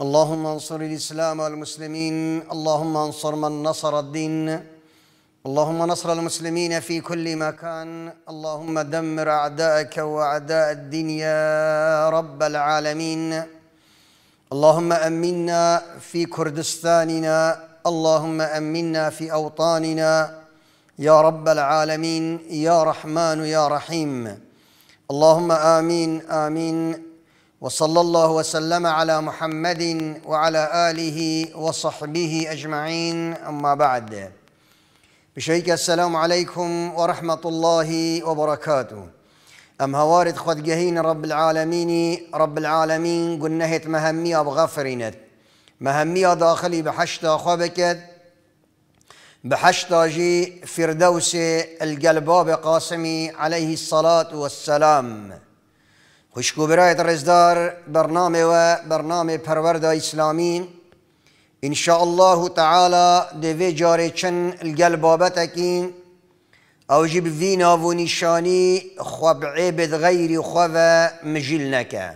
اللهم انصر الإسلام والمسلمين اللهم انصر من نصر الدين اللهم نصر المسلمين في كل مكان اللهم دمر أعداءك وأعداء الدين يا رب العالمين اللهم أمنا في كردستاننا اللهم أمنا في أوطاننا يا رب العالمين يا رحمن يا رحيم اللهم آمين آمين وصلى الله وسلم على محمد وعلى آله وصحبه أجمعين أما بعد بشيك السلام عليكم ورحمة الله وبركاته أم هوارد خد جهين رب العالمين رب العالمين قنهت مهمية بغفرنت مهمية داخلي بحشتا خبكت بحشتا جي فردوس القلباب قاسمي عليه الصلاة والسلام خوشگوبرای رزدار برنامه و برنامه پرورده اسلامی ان شاء الله تعالی دوی جاره چن الگل بابتکی او جب وینا و نشانی خواب بد غیری خواب مجل نکه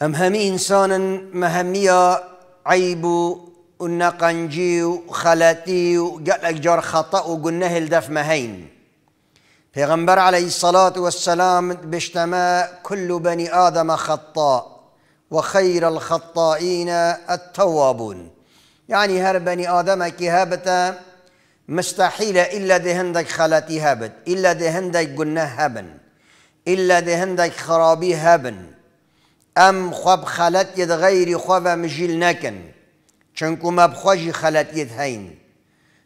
ام همی انسانا مهمیا عیب و نقنجی و خلطی و قلق جار خطأ و قنه الدف مهين پیغمبر علیه الصلاة والسلام بشتما كل بني آدم خطاء وخير الخطائين التوابون يعني هر بني آدم كي هابت مستحيل إلا دهندك خلاتي هابت إلا دهندك قنه هابن إلا دهندك خرابي هابن أم خب خلات يد غير خب مجيل ناكن چنكو مبخوش خلات يد هين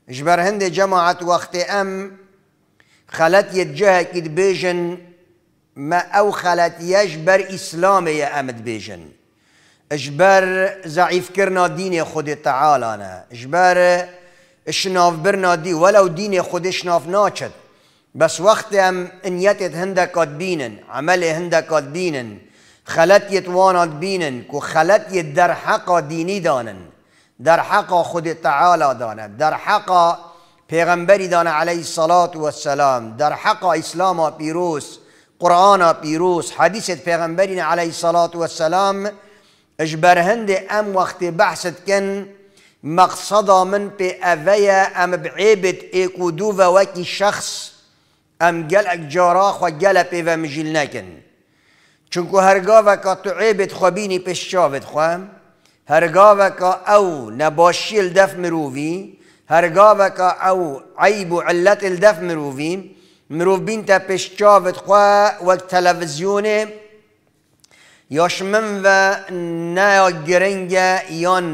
جبر هند جماعة وقت أم بيجن ما او بێژن يجبر ئەو يا امد بيجن اجبر بێژن. كرنا زعیفکردنا دینێ خودی انا اجبر اشناف برنا وەلەو دینێ خودی شناف ناچێت. بەس وەختی ئەم ئەنیەتێت هەندە بينن بینن، ئەمەلێ هەندە کات بینن، يتوانا بينن كو خلت يدر حقا ديني دانن، تعالى دانن در حقا پیغمبری دان علیه صلات و السلام در حق اسلام پیروز قرآن پیروز حدیث پیغمبرین علیه صلات و سلام اجبرهند ام وقت بحثت کن مقصد من پی اویا ام بعیبت ایکو دو و وکی شخص ام گلک جاراخ و گل پی و مجل نکن چونکو هرگا وکا تو عیبت خوبینی پیش شابت خواه هرگا وکا او نباشیل دف مرووی هرگاوکا او عیب و علت الدف مروفیم مروف تا پشچاوت خواه و تلویزیونه يشمن و نا جرنجا يون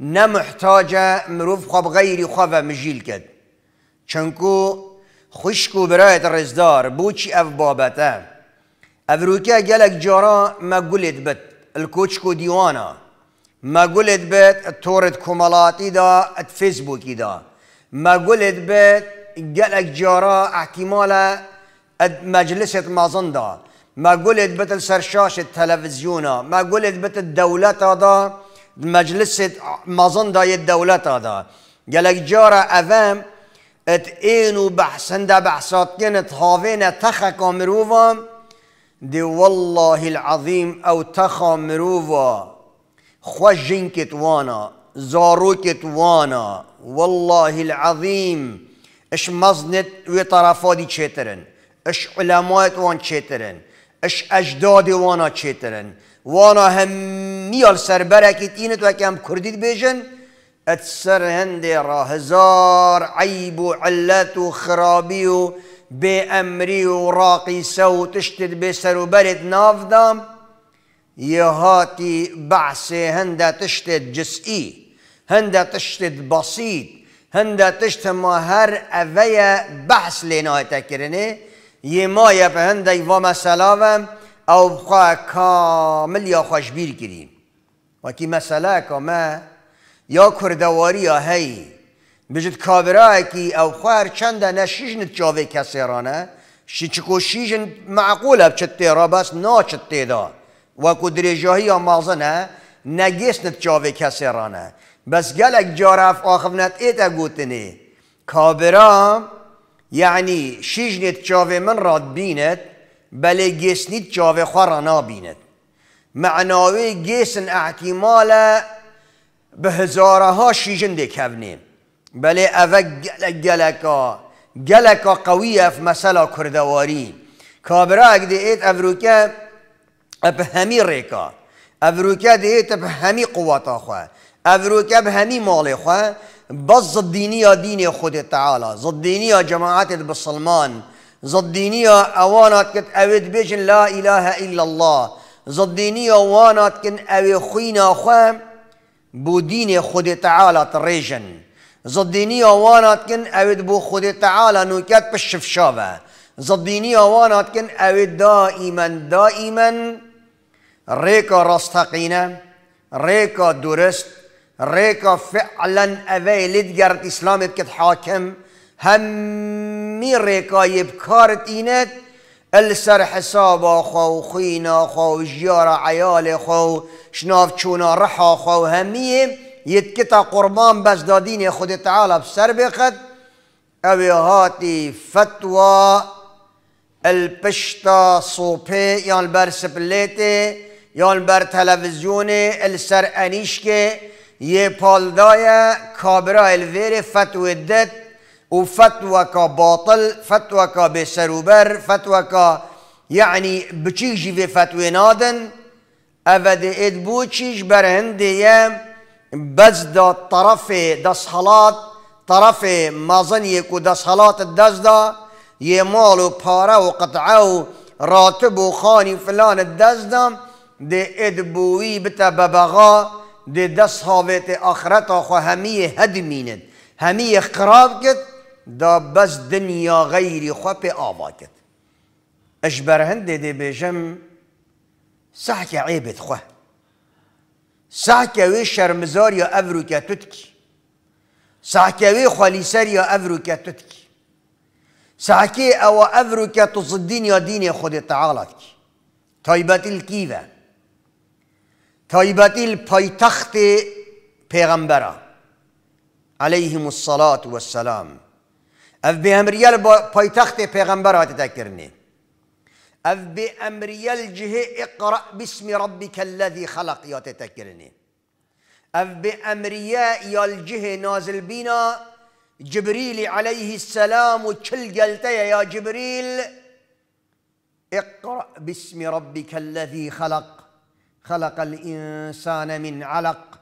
نا مروف خب غيري خواب مجيل كد چنكو خشكو براية الرزدار بوچي اف بابتا افروكا جلك جارا ما قلت بت الكوچكو ديوانا ما قلت بيت تورد كومالاتي دا فيسبوكي دا ما قلت بيت قلق جارا احتمالا مجلسة مازن دا ما قلت بيت السرشاش التلفزيونا ما قلت بيت الدولة دا مجلسة مازن دا الدولة دا قلق جارا افام ات اينو بحسن دا بحساتين کن تخا كامروفا دي والله العظيم او تخا مروفا خوجنكت وانا زاروكت وانا والله العظيم اش مزنت وطرفادي چترن اش علماء وان چترن اش اجداد وانا چترن وانا همیال سربرکت اینت وکی هم کردید بیجن ات سر هنده را هزار عیب و علت و خرابی و بأمري وراقي سو تشتد بسر وبرد نافدام یه هاتی بحث هنده تشت جسئی هنده تشت هندا هنده تشت ما هر بحث لنا تكرني يما يف هندا يوما و مثلا او بخواه کامل یا خوشبیر کریم وکی مثلا کامه یا کردواری یا هی بجد بجت که او خوهر چند نشیجن جاوه کسی رانه چكو چکو معقولة معقول تيرا بس نا چت دار و کدریجاهی نه نگیست نت چاوه کسی رانه بس گلک جارف آخف نت ایتا گوتنه کابرا یعنی شیج نت من راد بیند بله گیس نت چاوی بینت. بیند معناوی گیسن احتمال به هزاره ها شیجن دکونیم بله اوه گلک گلکا گلکا قویه اف مسلا کردواری کابرا اگده ایت افروکه اب همی ریکا افروکیا دهیت اب همی قوتا خواه افروکیا به همی مال خواه بس ضدينية دين خود تعالى جماعت جماعات بالسلمان ضدينية اوانات کت اوید بيجن لا اله الا الله ضدينية اوانات کن اوی خوينا خواه بو دین خود تریجن تريجن ضدينية اوانات کن اوید بو خود نوکت پشفشاوه بالشفشابة ضدينية اوانات كن اويد دائما دائما ریکا راستقینه ریکا درست ریکا فعلا اویلید گرد اسلامت کت حاکم همی ریکای بکارت اینت السر حسابا خو خینا خو جیارا عیال خو شناف چونا رحا خو همیه کتا قربان بزدادین خود تعالی بسر بخد اوی هاتی فتوا البشتا صوبه یا البرسپلیته یا بر تلویزیون السر که یه پالدای کابرا الویر فتو دت و فتو کا باطل فتو کا سروبر فتو کا یعنی بچیجی به فتو نادن اود اید بوچیش برهنده یه دا طرف دسحلات طرف مازنی کو دسحلات دزدا یه مال و پاره و قطعه و راتب و خانی فلان دزدم ده ادبوی بتا ببغا ده دس هاویت آخرت آخو همی هد میند همی اقراب کد دا بس دنیا غیری خو پی آوا کد اجبر دی ده بجم سحک عیبت خو سحک وی شرمزار یا افرو که تتکی سحک وی خالیسر یا افرو که تتکی سحکی او افرو که تصدین یا دین خود تعالی کی تایبت الکیوه تایبتیل پایتخت پیغمبر علیه الصلاة والسلام اف به امریال پایتخت پیغمبر را تذکرنی اف به امریال جه اقرأ باسم ربك الذي خلق یا تذکرنی اف به امریا یا نازل بینا جبريل عليه السلام و چل گلته یا جبريل اقرأ باسم ربك الذي خلق خلق الإنسان من علق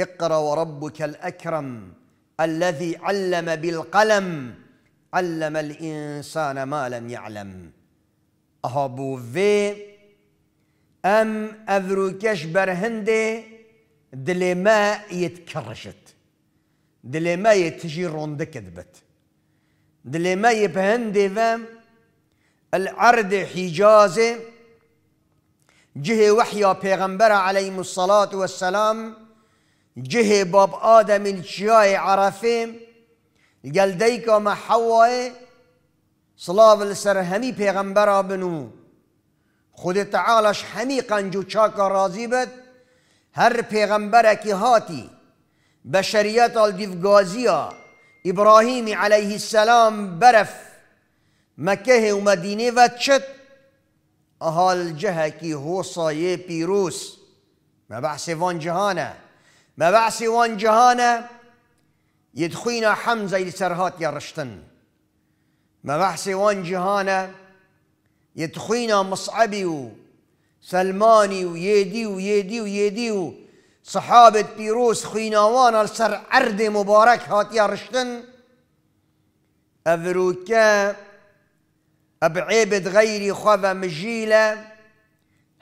اقرأ وربك الأكرم الذي علم بالقلم علم الإنسان ما لم يعلم أها بوفي أم أذروكش برهندي ما يتكرشت ما يتجي روند كذبت ما يبهندي فام العرض حجازي جه وحيا پیغمبر عليه الصلاة والسلام جه باب آدم الشياء عرفه قال ما مع حواء صلاة السر همي پیغمبر بنو خود تعالش همي قنجو چاك راضي بد هر پیغمبرك هاتي بشريات الدفقازية إبراهيم عليه السلام برف مكه ومدينة وچت اهال جهه هو صايي بيروس ما بحث وان جهانه ما بحث وان جهانه يدخينا حمزه لسرهات يا رشتن ما بحث وان جهانه يدخينا مصعبي و سلماني ويدي ويدي ويدي و صحابة بيروس وانا لسر عرض مبارك هات يا رشتن أفروكا بعيبد غيري خوذا مجيلة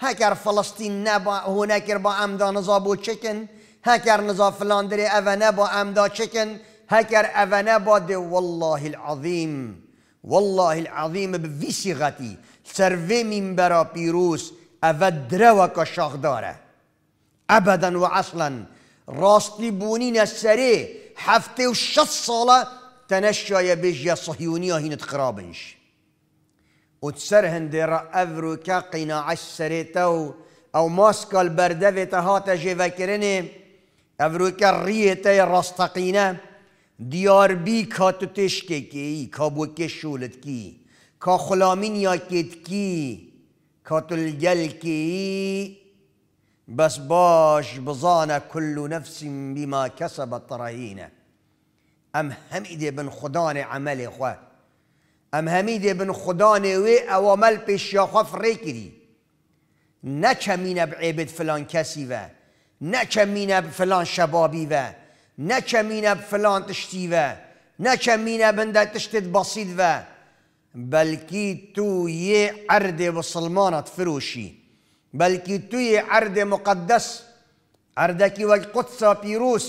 هكر فلسطين نبا هناك ربا أمدا نظابو تشكن هكر نظام فلاندري أفا نبا أمدا تشكن هكر أفا نبا دي والله العظيم والله العظيم بفيسي غتي سرفي من برا بيروس أفا دروك شاخدارة أبدا وأصلا راستي بونين السري حفتي وشت صالة تنشى يا بيجيا صهيونية هنا تقرابنش وتسرهن ديرا أفروكا قناع السريتو أو ماسكا البردفة هاتا جيفاكريني أفروكا ريتا رستقينا ديار بي كاتو تشكيكي كابوكي شولتكي كا خلامين ياكيتكي كاتو الجلكي بس باش بزانا كل نفس بما كسبت رهينه ام هم ايدي بن خدان عمل اخوه ام هەمیدێ بن خوددانێوێ ئەوەمەل ری کری نه کمینه بعێبێت فلان کسی و نه کمینه فلان شبابی و نه کمینه فلان تشتی و نه انده تشتت بسید و بلکی تو یێ وسلمانت مسلمانت بلکی تو توی عرض مقدس و قدس پیروس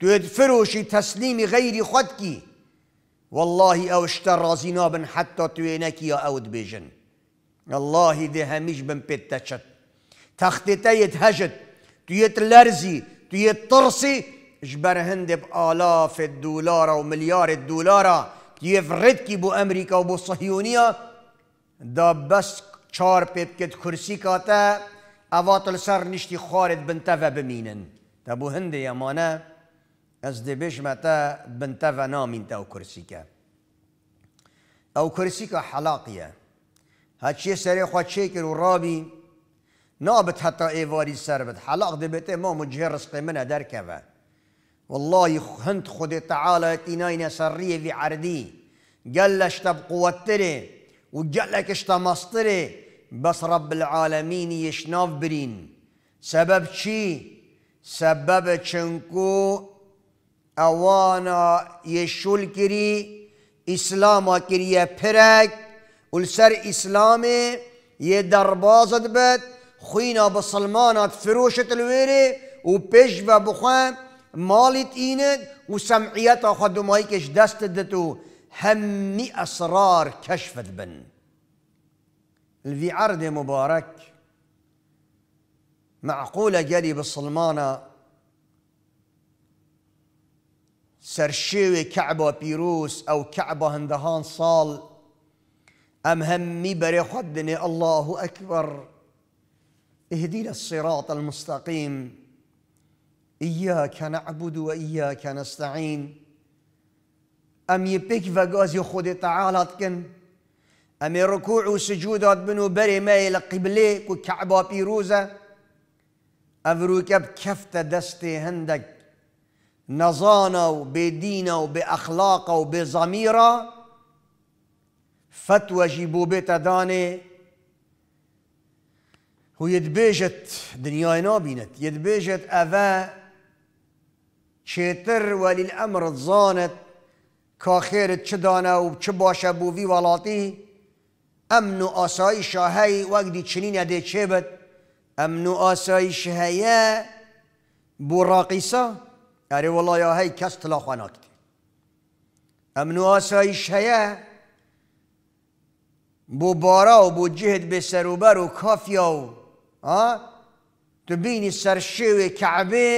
پیروس فروشی فروشی غیری خود خودکی والله اشتر رازينا بن حتى توينك يا اود بيجن الله دي همیش بن بيتتشت تچت تختیتا یت هجت تويت لرزی توی جبر هند بآلاف الدولار ومليار مليار الدولار كيف ردكي بو امريكا وبو بو دا بس چار پیت کت كرسي كاتا اواتل سر نشتي خارد بنتفه بمينن تبو هند مانا از دی بیش متا بنتا و نامین تا او کرسی که او کرسی که حلاقیه ها چیه سری خواه چی کر و رابی نابت حتا ایواری سر بد حلاق دی بیتی ما مجه رسقی منه در کوا والله هند خود تعالی اتینای نسریه وی عردی گلش تب قوت تره و گلکش تمستره بس رب العالمین یشناف برین سبب چی؟ سبب چنکو اوانا یشول کری اسلاما کریه پرک ولسر اسلامي یه دربازت بد خوينا بسلمانات فروشت الويري و پیش و بخوام مالت ايند و سمعیت خود مایکش دست دتو همی اسرار كشفت بن في عرض مبارك معقولة قالي بالصلمانة سەرشێوێ كعبة بيروس أو كعبة هندهان صال أم همي بري خدني الله أكبر اهدينا الصراط المستقيم إياك نعبد وإياك نستعين أم يبيك فقازي خود تعالى تكن أم ركوع وسجودات بنو بري يلقب ليك وكعبة بيروزة أفروك بكفت دستي هندك نظانه وبدينه وبأخلاقه وبضميره فتوى بيتا داني هو يدبيجت دنيا بينت يدبيجت أفا شيتر وللأمر الامر زانت تشدانا چه دانه و چه باشه بووی ولاتی امن و آسایش هی وقتی چنین ده چه بد امن و ئەرێ یا هەی کەس تلاخوا ناکتێ امنو آسایش هەیە بو بارا و بو جهد به سر و کافی و تو بینی سر کعبه کعبه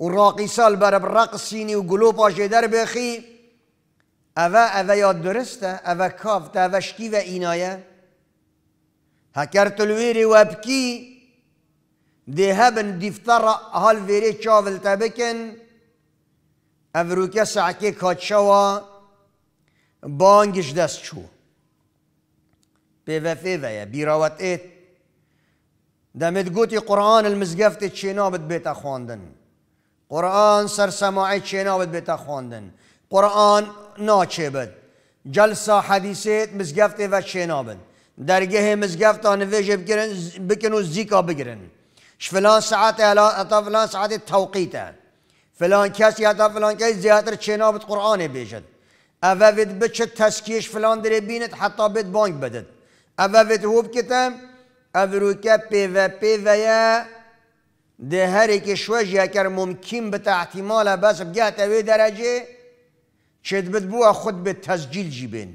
و راقی سال بەرە سینی و در بخی بخی، اوه یاد درسته اوه کافت اوه شکی و اینایه هکر تلویری و ابکی دی هبن دیفتر هال ویری چاول تبکن افروکه سعکی کاتشوا بانگش دست چو پیوه فیوه یا بیراوت ایت دمت گوتی قرآن المزگفت چینا بد بیتا خواندن قرآن سرسماعی چینا بد بیتا خواندن قرآن ناچه بد جلسه حدیثیت مزگفت و چینا بد درگه مزگفت ها نویجه بکن و زیکا بگیرن فلان ساعات اتا فلان ساعات توقيتا فلان كاس يا فلان كاس زياتر تشينا بت بيجد أفا فيد بتش تسكيش فلان دري بينت حتى بيت بانك بدت أفا فيد هوب كتم أفروكا بي بيفا يا ده هرك شوجي كر ممكن بتاع احتمال بس بجهت أوي درجة شد بتبوها خد بالتسجيل جيبين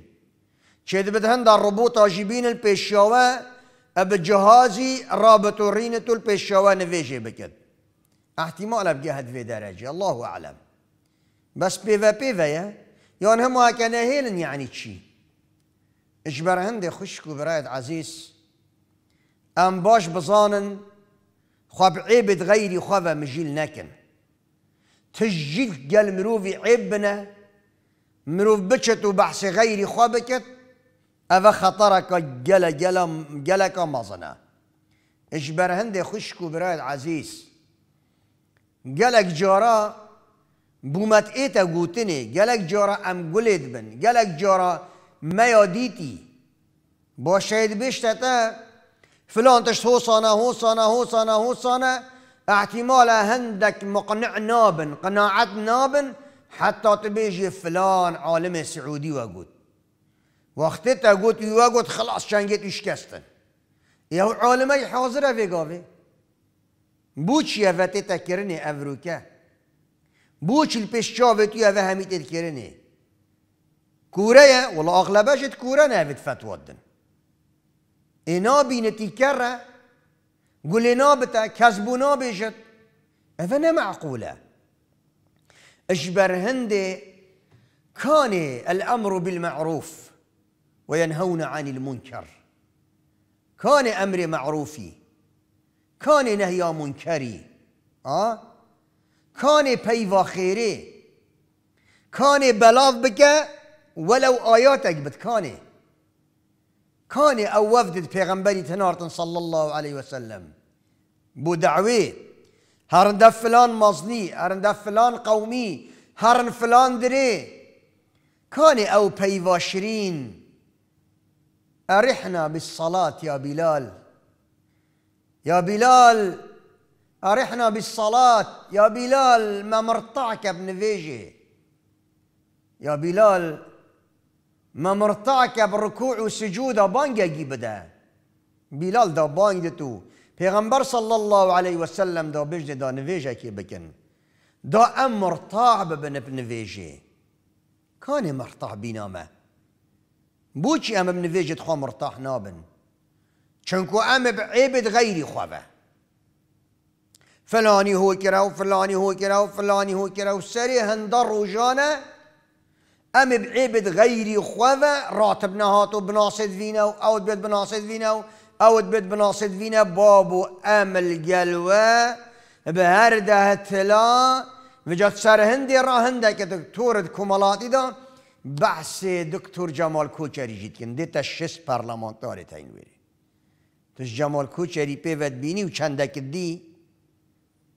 شد بتهند الربوطة جيبين البيشاوة اب جهازی رابطورین رينتو پیشوا نویجه بکد احتمال ابقى هد في درجه الله اعلم بس بيفا بيفا يا يون هم هكا هيلن يعني تشي اجبر هندي خشكو برايد عزيز ام باش بزانن خاب عيبت غيري خواب مجيل ناكن تجيل قال مروفي عيبنا مروف بچت وبحث غيري خابكت اوه که گل گل که مزنه اش برهنده خوشکو خشکو عزیز عزیز جلک جارا بومت ایتا قوتنی جلک جارا ام گلید بن جلک جارا میادیتی شاید باشاید تا فلان تشت هو سانه هو سانه احتمال هندک مقنع نابن قناعت نابن حتی تبیجی فلان عالم سعودی و گوت وقتی تا گوت یوا گوت خلاص چنگت اشکستن یا عالمی حاضره اوی گاوی بو چی تا کرنی افروکه بو چی پیش چاوی توی اوه همیت کرنه كوريا والله اغلبها جت كورة اینا فتودن انا کره گل اینا بتا كسبونا بيجت افنا معقولة اشبر هندي کانی الامر بالمعروف وينهون عن المنكر كان أمر معروفي كان نهي منكري منكري آه؟ كان بيفا خيري كان بلاف بك ولو آياتك بد كان او وفدت پیغمبری تنارتن صلى الله عليه وسلم بو دعوي هرنده فلان مزني هرنده فلان قومي هرن فلان دري كان او شرين أرحنا بالصلاة يا بلال يا بلال أرحنا بالصلاة يا بلال ما مرتعك بنفيجي يا بلال ما مرتعك بالركوع والسجود بانجا جيبدا بلال دا بانجتو پیغمبر صلى الله عليه وسلم دا بجد دا نفيجا كي بكن دا ام مرتاع ببن فيجي كان مرتع بنامه بوچی ئەمە منێژت خو مرتاح نابن شنكو ئەمە عێبت غيري خۆبە فلاني هو و فلاني هو و فلاني هو و سري هندر وجانا أم عێبت غيري خۆبە راتب نەهات بناصد فينا أو و بناصد فينا أو وینە بناصد فينا بابو أم وینە باب و وجات سر هندي هەردەهتلا هندك دكتور هەندێ ڕاهندەکە بحث دکتر جمال کوچری جید کن تا شست پارلمانتار تاین ویری توش جمال کوچری پیوت بینی و چندک دی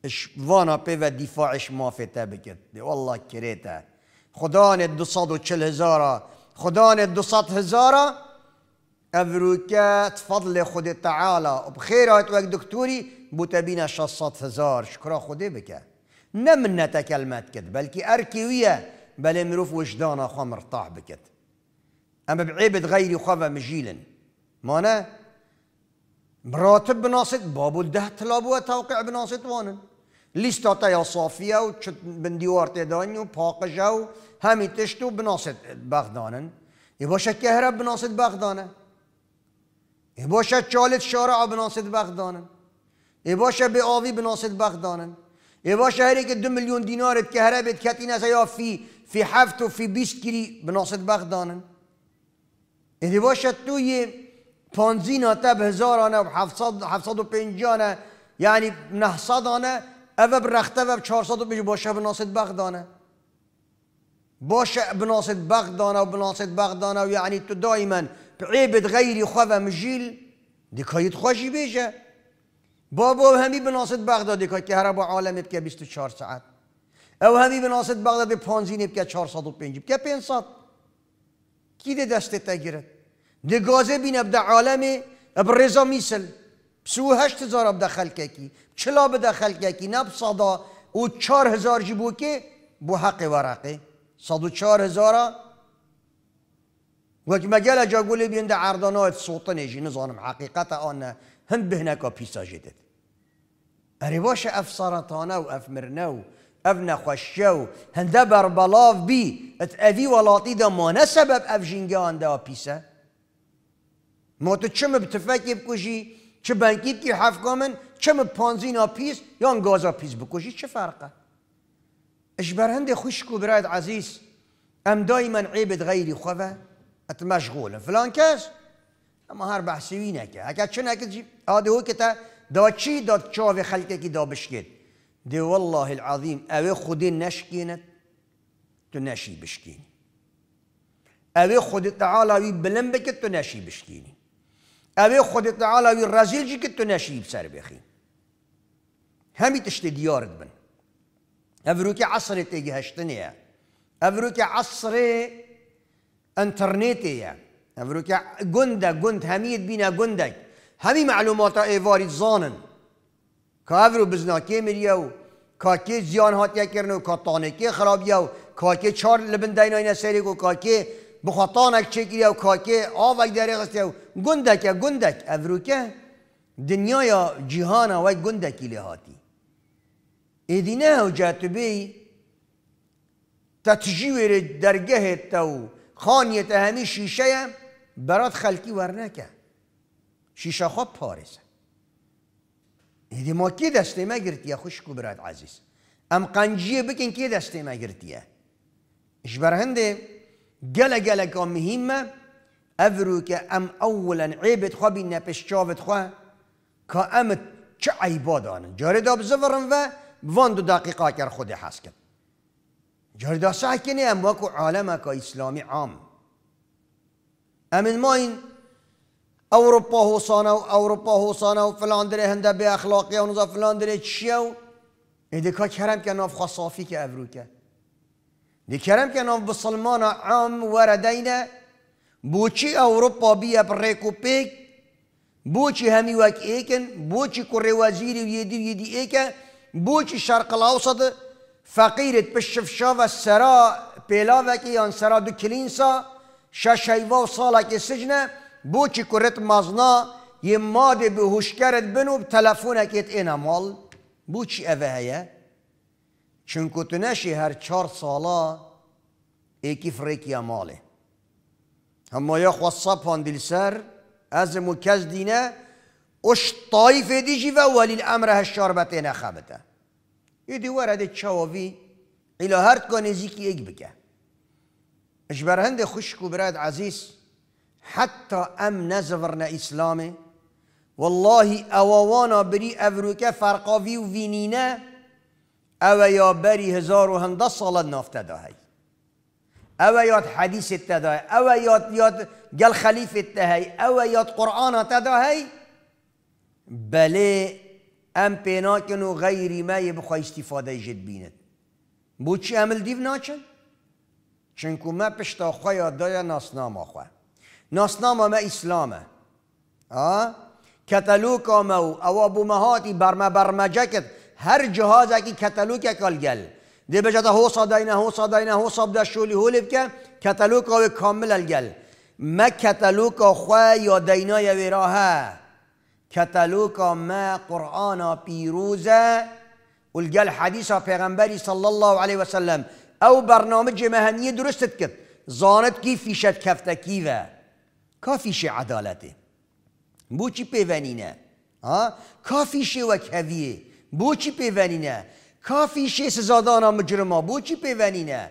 اش وانا پیوت دفاعش تا بکرد والله کریتا خدا نه دو صد و چل هزارا خدا نه دو هزارا فضل خود تعالی بخیر آیت وقت دکتوری بوتبین شصت هزار شکرا خوده بکه نمنت کلمت کد بلکه ویه بلا مروف وجدان خمر مرتاح بكت اما بعيبة غيري خوفا مجيلن مانا براتب بناصت بابو ده تلابو توقع بناصت وانن لیستا یا صافیه و چت بن ديوار تيداني وباقجا پاقجه تشتو بناصت بغدانا يباشا كهرب بناصت بغدانا يباشا تشالت شارع بناصت بغدانا يباشا باشه بناصت بغدانا يباشا هريك دو مليون دينار کهره كاتينا کتی نسا في حافته في بيشكري بناصد بغدان إذا باشت توي آتا تاب هزارانه و هفتصد يعني پنجانه أفا نهصدانه او برخته باشا چهارصد و پنج باشه بناصد بغدانه باشه بناصد بغدانه و بناصد بغدانه تو دائما غيري خوفا مجيل دي كايت خوشي بيجا بابا همي بناصد بغداد دي که هر با عالمت که 24 ساعت او همی به ناسد بغدا به پانزی نیب که چار ساد و پینجیب که پین ساد کی ده دسته تا گیرد ده گازه بین اب ده عالم اب رزا میسل سو هشت هزار اب ده خلقه کی چلا به ده خلقه کی نب صدا او چار هزار جیبو که بو حق ورقه صد و چار هزارا وک مگل اجا گولی بین ده عردانایت سوطنه جی نزانم حقیقت آن هم بهنکا پیسا جدد اری باشه افسارتانه و افمرنه و ئەف نەخۆشە و هەندە بەربەڵاو بی ئەوی وڵاتیدا مۆنە سەبەب ئەف ژینگەوانەوە پیسە مۆتو چمە بتفەکی بکوژی چ بەنکیتکی حەفکۆ من چمە پۆنزینا پیس یان گۆزە پیس بکوژی چه فارقە ئەش بەر هەندێک خوشک و برات عزیز ئەم دایمەن عێبت غەیری خۆە ئەت مەشغولن فلان کەس ئەمە هەر بەحسیوی نەکە هەکە چنەکە ئادەوەکە تا داچی داد چاوێ خەلکێکی دا بشکێت دي والله العظيم اوي خدي نشكينت تناشي بشكيني اوي خدي تعالى وي بلن بكت تناشي بشكيني اوي خدي تعالى وي رزيل جكت تناشي بسر بخي همي تشتي ديارت بن افروكي عصري تيجي هشتنيا افروكي عصري انترنتيا افروكي قندا جند هميت بينا قندك همي معلومات ايفاري زانن کافر و بزناکی او کاکی زیان هاتیه کرن و کی خراب و کاکی چار لبن دین اینا سری کو کاکی بخطانک چکی و کاکی آوک داره غسته و گندک که دنیا یا جهان و گندکی لهاتی ایدینه و جاتبی تتجیور درگه تو خانیت همی شیشه برات خلکی ورنکه شیشه خواب پارسه هدی ما کی دسته ما گرتیه خوشکو براد عزیز ام قنجیه بکن کی دسته ما گرتیه اشبر هنده گله گله که مهمه افرو که ام اولا عیبت خواه بین نپش چاوت خواه که ام چه عیبا دانن جاری دا و وان دو دقیقه کر خود حس کن جاری دا صح کنه ام واکو عالمه که اسلامی عام امن ما این اوروپا حسانه و اوروپا حسانه و دره هنده به اخلاقی و فلان دره چیه و ئیدکا که که ناف که کە دی کرم که ناف عام ئام بوچی بوچی ئەوروپا بیە ریکو و بوچی وقت ایکن بوچی بوچی بۆچی وزیری و یدی یدی الاوسط فقیرت پشفشا و سرا پیلا وکی یان سرا دو کلینسا هیوا و که سجنه بوچی کورت مزنا یه ماده به کرد بنو تلفونکت اینا مال چی اوه هیه چونکو تو نشی هر چهار سالا ایکی فریکی ماله همه یا خوصا پاندیل سر از مکز دینه اوش طایفه دیجی و ولی الامر هش اینا خبته یه دیوار هده چاوی الهرد هر کنیزی که ایک بکه اجبرهند خوشکو براد عزیز حتى ام نزورنا اسلامي والله اووانا بري اوروکه فرقافي وفينينا او يا بري هزار وهندا صلاة نافتا داهي او يا حديث التداهي او يا يا قال خليفة تداهی او يا قرآن تداهي بل ام بيناكن وغير ما يبقى استفاده جد بیند بوشي چی عمل دیو ما پشتا خويا دايا ناسنا ما خواه ناسنامه ما اسلامه آه؟ کتلوک آمه و اوابومهاتی برمه برمجه کت هر جهاز اکی کتلوک کال گل دی بجتا هو صداینا هو صداینا هو صبدا شولی هو بکه کتلوک آوه کامل الگل ما کتلوک خواه یا دینای ویراه کتلوک ما قرآن پیروزه والقال حديث پیغمبري صلى الله عليه وسلم او برنامج مهنيه درست كد زانت كيف في شد كفته كيفه کافیشه عدالته بۆچی پەیوەنینە کافیشێ وەک هەویێ بوچی کافی شی سزادانا مجرما بۆچی پەیوەنینە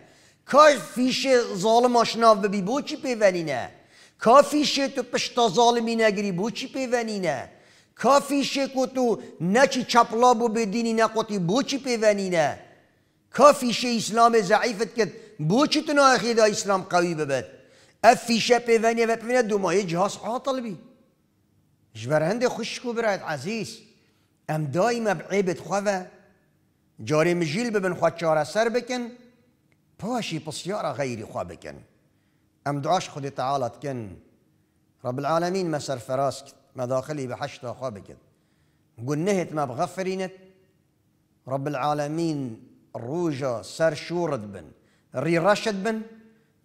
کافیشێ ظالم شناو ببی بۆچی کافی شی تو پشتا زاڵمی نگری بۆچی پیونینه کافیشێ کو تو نەچی چپلا بۆ بێدینی نەقۆتی بوچی پەیوەنینە اسلام اسلام ضعیفت کد بۆچی تو ناخیده اسلام قوی ببد افيشا بيفانيا بيفانيا دوما جهاز عاطل جبر هندي خشكو براد عزيز ام دايما بعيبة خوفا جاري مجيل ببن خوشارة سر بكن باشي بسيارة غيري خوا بكن ام دعاش خدي تعالى تكن رب العالمين ما سر فراسك مداخلي بحشتا خوا بكن قل نهت ما بغفرينت رب العالمين روجا سر شورد بن ري رشد بن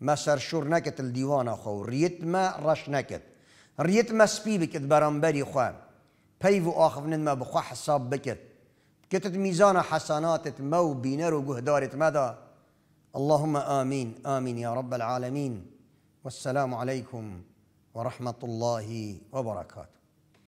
ما سرشور نکت الدیوان خو ریت ما رش نکت ریت ما سپی بکت برانبری خو پیو آخفنن ما بخوا حساب بکت كتت ميزان حسناتت مو بينر وجهدارت مدى اللهم آمين آمين يا رب العالمين والسلام عليكم ورحمة الله وبركاته